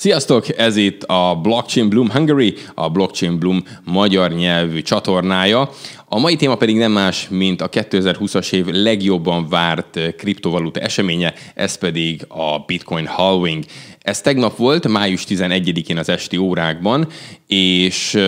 Sziasztok! Ez itt a Blockchain Bloom Hungary, a Blockchain Bloom magyar nyelvű csatornája. A mai téma pedig nem más, mint a 2020-as év legjobban várt kriptovaluta eseménye, ez pedig a Bitcoin halving. Ez tegnap volt, május 11-én az esti órákban, és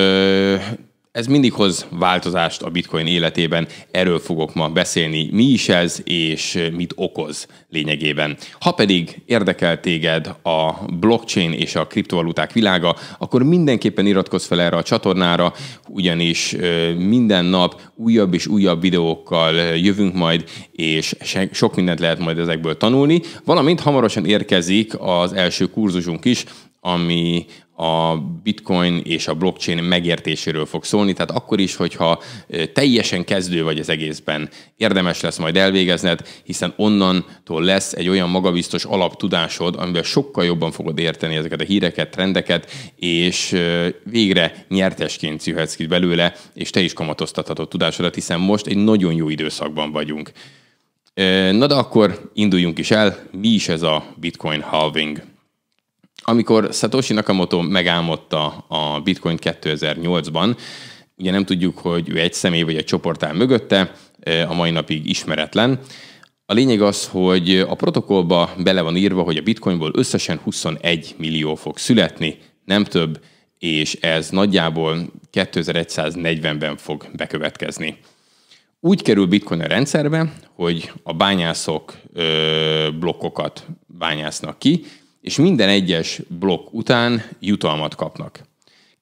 ez mindig hoz változást a bitcoin életében, erről fogok ma beszélni, mi is ez, és mit okoz lényegében. Ha pedig érdekel téged a blockchain és a kriptovaluták világa, akkor mindenképpen iratkozz fel erre a csatornára, ugyanis minden nap újabb és újabb videókkal jövünk majd, és sok mindent lehet majd ezekből tanulni, valamint hamarosan érkezik az első kurzusunk is, ami a bitcoin és a blockchain megértéséről fog szólni, tehát akkor is, hogyha teljesen kezdő vagy az egészben, érdemes lesz majd elvégezned, hiszen onnantól lesz egy olyan magabiztos alaptudásod, amivel sokkal jobban fogod érteni ezeket a híreket, trendeket, és végre nyertesként szűhetsz ki belőle, és te is kamatoztathatod tudásodat, hiszen most egy nagyon jó időszakban vagyunk. Na de akkor induljunk is el, mi is ez a Bitcoin halving? Amikor Satoshi Nakamoto megálmodta a Bitcoin 2008-ban, ugye nem tudjuk, hogy ő egy személy vagy egy csoport áll mögötte, a mai napig ismeretlen. A lényeg az, hogy a protokollba bele van írva, hogy a bitcoinból összesen 21 millió fog születni, nem több, és ez nagyjából 2140-ben fog bekövetkezni. Úgy kerül bitcoin a rendszerbe, hogy a bányászok ö, blokkokat bányásznak ki, és minden egyes blokk után jutalmat kapnak.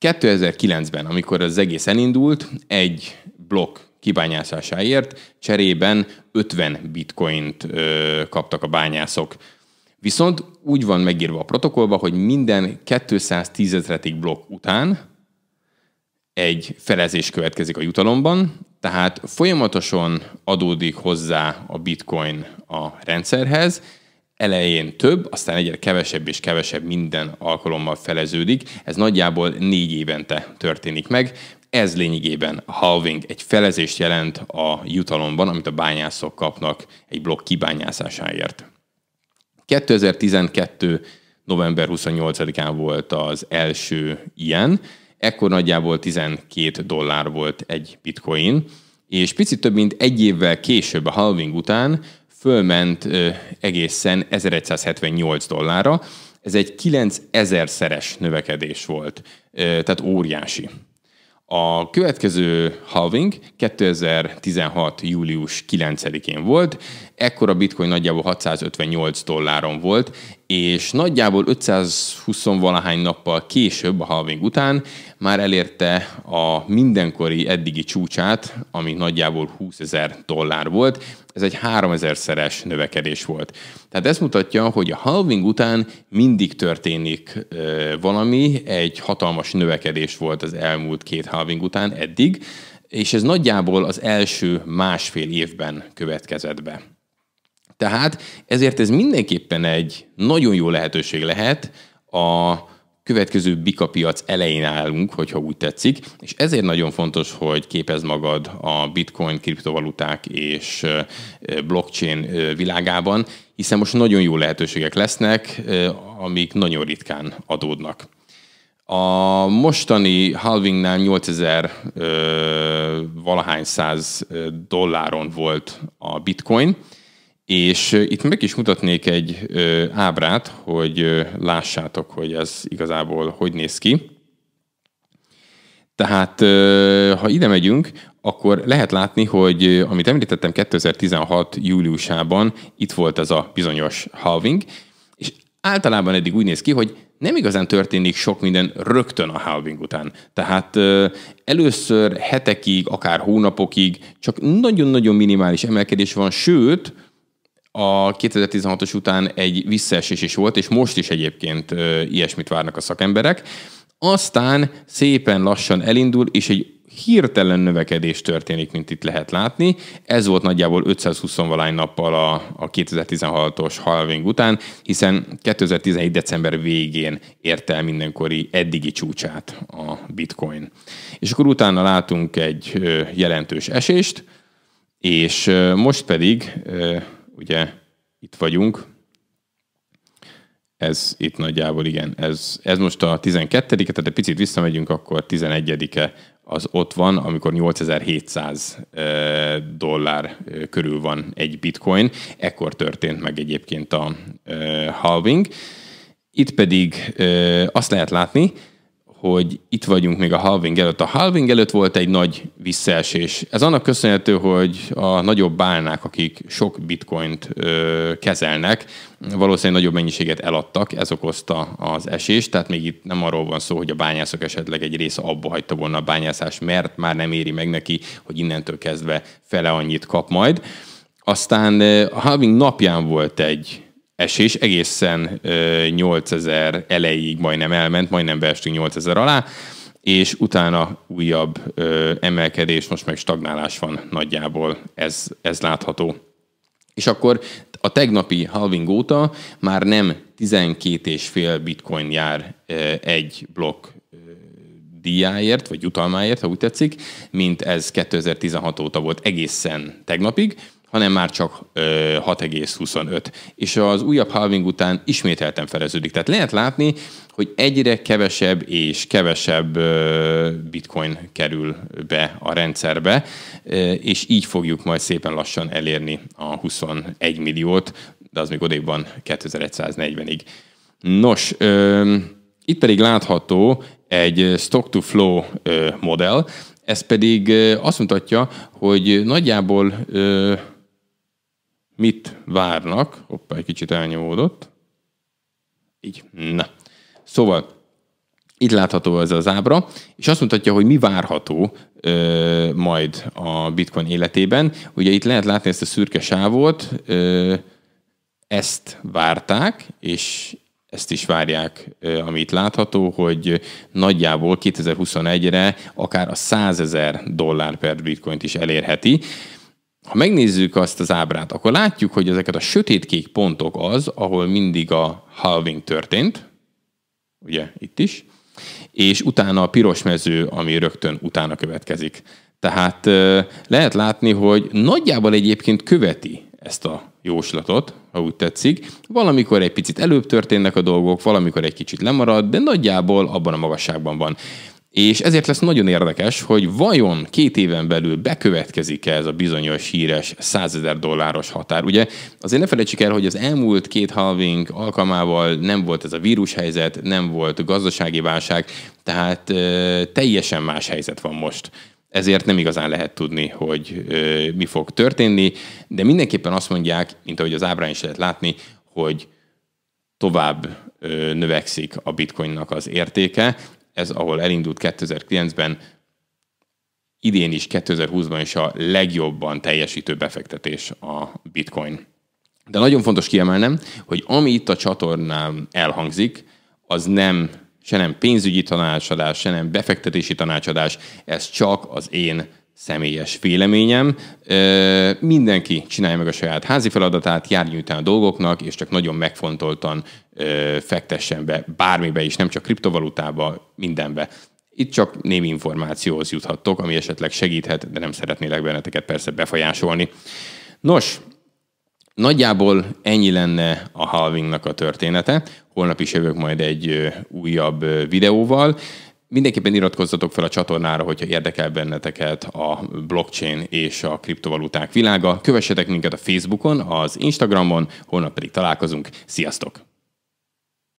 2009-ben, amikor az egész elindult, egy blokk kibányászásáért cserében 50 bitcoint ö, kaptak a bányászok. Viszont úgy van megírva a protokollba, hogy minden 210 ezretik blokk után egy felezés következik a jutalomban, tehát folyamatosan adódik hozzá a bitcoin a rendszerhez, elején több, aztán egyre kevesebb és kevesebb minden alkalommal feleződik. Ez nagyjából négy évente történik meg. Ez lényegében a halving egy felezést jelent a jutalomban, amit a bányászok kapnak egy blokk kibányászásáért. 2012. november 28-án volt az első ilyen, ekkor nagyjából 12 dollár volt egy bitcoin, és picit több mint egy évvel később a halving után fölment egészen 1178 dollárra. Ez egy 9000-szeres növekedés volt, tehát óriási. A következő halving 2016. július 9-én volt, ekkor a bitcoin nagyjából 658 dolláron volt, és nagyjából 520 valahány nappal később a halving után már elérte a mindenkori eddigi csúcsát, ami nagyjából 20 ezer dollár volt, ez egy 3000-szeres növekedés volt. Tehát ez mutatja, hogy a halving után mindig történik ö, valami, egy hatalmas növekedés volt az elmúlt két halving után eddig, és ez nagyjából az első másfél évben következett be. Tehát ezért ez mindenképpen egy nagyon jó lehetőség lehet a következő bikapiac elején állunk, hogyha úgy tetszik, és ezért nagyon fontos, hogy képez magad a bitcoin, kriptovaluták és blockchain világában, hiszen most nagyon jó lehetőségek lesznek, amik nagyon ritkán adódnak. A mostani halvingnál 8000 valahány száz dolláron volt a bitcoin, és itt meg is mutatnék egy ábrát, hogy lássátok, hogy ez igazából hogy néz ki. Tehát, ha ide megyünk, akkor lehet látni, hogy amit említettem 2016. júliusában, itt volt ez a bizonyos halving, és általában eddig úgy néz ki, hogy nem igazán történik sok minden rögtön a halving után. Tehát először hetekig, akár hónapokig csak nagyon-nagyon minimális emelkedés van, sőt, a 2016-os után egy visszaesés is volt, és most is egyébként ilyesmit várnak a szakemberek. Aztán szépen lassan elindul, és egy hirtelen növekedés történik, mint itt lehet látni. Ez volt nagyjából 520 valány nappal a, a 2016-os halving után, hiszen 2017. december végén ért el mindenkori eddigi csúcsát a bitcoin. És akkor utána látunk egy jelentős esést, és most pedig ugye itt vagyunk. Ez itt nagyjából, igen. Ez, ez most a 12 -e, tehát egy picit visszamegyünk, akkor 11 -e az ott van, amikor 8700 dollár körül van egy bitcoin. Ekkor történt meg egyébként a halving. Itt pedig azt lehet látni, hogy itt vagyunk még a halving előtt. A halving előtt volt egy nagy visszaesés. Ez annak köszönhető, hogy a nagyobb bálnák, akik sok bitcoint ö, kezelnek, valószínűleg nagyobb mennyiséget eladtak, ez okozta az esést, tehát még itt nem arról van szó, hogy a bányászok esetleg egy része abba hagyta volna a bányászás, mert már nem éri meg neki, hogy innentől kezdve fele annyit kap majd. Aztán a halving napján volt egy esés egészen 8000 elejéig majdnem elment, majdnem beestünk 8000 alá, és utána újabb ö, emelkedés, most meg stagnálás van nagyjából, ez, ez látható. És akkor a tegnapi halving óta már nem 12,5 bitcoin jár ö, egy blokk ö, díjáért, vagy jutalmáért, ha úgy tetszik, mint ez 2016 óta volt egészen tegnapig, hanem már csak 6,25. És az újabb halving után ismételten feleződik. Tehát lehet látni, hogy egyre kevesebb és kevesebb bitcoin kerül be a rendszerbe, és így fogjuk majd szépen lassan elérni a 21 milliót, de az még odébb van 2140-ig. Nos, itt pedig látható egy stock-to-flow modell, ez pedig azt mutatja, hogy nagyjából mit várnak. Hoppá, egy kicsit elnyomódott. Így, na. Szóval, itt látható ez az ábra, és azt mutatja, hogy mi várható ö, majd a bitcoin életében. Ugye itt lehet látni ezt a szürke sávot, ö, ezt várták, és ezt is várják, ö, amit látható, hogy nagyjából 2021-re akár a 100 ezer dollár per bitcoint is elérheti ha megnézzük azt az ábrát, akkor látjuk, hogy ezeket a sötétkék pontok az, ahol mindig a halving történt, ugye itt is, és utána a piros mező, ami rögtön utána következik. Tehát lehet látni, hogy nagyjából egyébként követi ezt a jóslatot, ha úgy tetszik. Valamikor egy picit előbb történnek a dolgok, valamikor egy kicsit lemarad, de nagyjából abban a magasságban van. És ezért lesz nagyon érdekes, hogy vajon két éven belül bekövetkezik-e ez a bizonyos híres 100 ezer dolláros határ. Ugye azért ne felejtsük el, hogy az elmúlt két halving alkalmával nem volt ez a vírushelyzet, nem volt gazdasági válság, tehát ö, teljesen más helyzet van most. Ezért nem igazán lehet tudni, hogy ö, mi fog történni, de mindenképpen azt mondják, mint ahogy az ábrán is lehet látni, hogy tovább növekszik a bitcoinnak az értéke, ez ahol elindult 2009-ben, idén is, 2020-ban is a legjobban teljesítő befektetés a bitcoin. De nagyon fontos kiemelnem, hogy ami itt a csatornán elhangzik, az nem se nem pénzügyi tanácsadás, se nem befektetési tanácsadás, ez csak az én személyes véleményem. Ö, mindenki csinálja meg a saját házi feladatát, járjon utána a dolgoknak, és csak nagyon megfontoltan ö, fektessen be bármibe is, nem csak kriptovalutába, mindenbe. Itt csak némi információhoz juthattok, ami esetleg segíthet, de nem szeretnélek benneteket persze befolyásolni. Nos, Nagyjából ennyi lenne a halvingnak a története. Holnap is jövök majd egy újabb videóval. Mindenképpen iratkozzatok fel a csatornára, hogyha érdekel benneteket a blockchain és a kriptovaluták világa. Kövessetek minket a Facebookon, az Instagramon, holnap pedig találkozunk. Sziasztok!